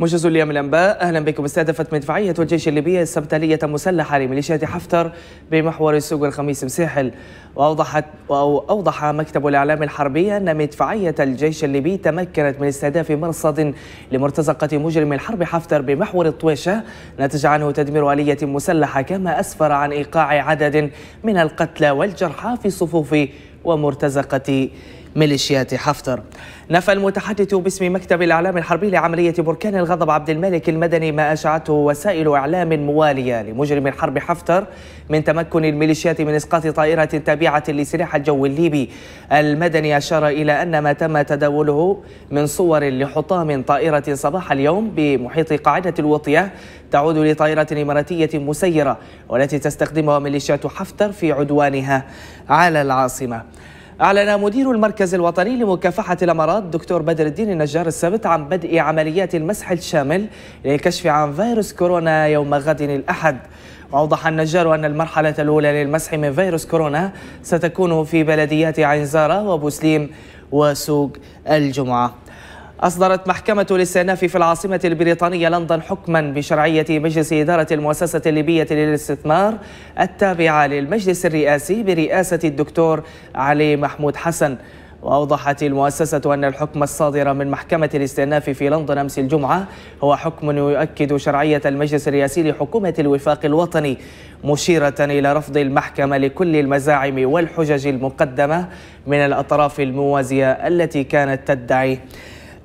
موجز اليوم الانباء اهلا بكم استهدفت مدفعيه الجيش الليبي السبتاليه مسلحه لميليشيات حفتر بمحور السوق الخميس مساحل واوضحت أو اوضح مكتب الاعلام الحربي ان مدفعيه الجيش الليبي تمكنت من استهداف مرصد لمرتزقه مجرم الحرب حفتر بمحور الطويشه نتج عنه تدمير اليه مسلحه كما اسفر عن ايقاع عدد من القتلى والجرحى في صفوف ومرتزقه ميليشيات حفتر نفى المتحدث باسم مكتب الإعلام الحربي لعملية بركان الغضب عبد الملك المدني ما أشعته وسائل إعلام موالية لمجرم حرب حفتر من تمكن الميليشيات من إسقاط طائرة تابعة لسلاح الجو الليبي المدني أشار إلى أن ما تم تداوله من صور لحطام طائرة صباح اليوم بمحيط قاعدة الوطية تعود لطائرة إماراتية مسيرة والتي تستخدمها ميليشيات حفتر في عدوانها على العاصمة أعلن مدير المركز الوطني لمكافحة الأمراض دكتور بدر الدين النجار السبت عن بدء عمليات المسح الشامل للكشف عن فيروس كورونا يوم غد الأحد وأوضح النجار أن المرحلة الأولى للمسح من فيروس كورونا ستكون في بلديات عنزارة وبوسليم وسوق الجمعة أصدرت محكمة الاستئناف في العاصمة البريطانية لندن حكما بشرعية مجلس إدارة المؤسسة الليبية للاستثمار التابعة للمجلس الرئاسي برئاسة الدكتور علي محمود حسن وأوضحت المؤسسة أن الحكم الصادر من محكمة الاستئناف في لندن أمس الجمعة هو حكم يؤكد شرعية المجلس الرئاسي لحكومة الوفاق الوطني مشيرة إلى رفض المحكمة لكل المزاعم والحجج المقدمة من الأطراف الموازية التي كانت تدعي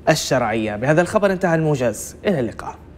الشرعية بهذا الخبر انتهى الموجز إلى اللقاء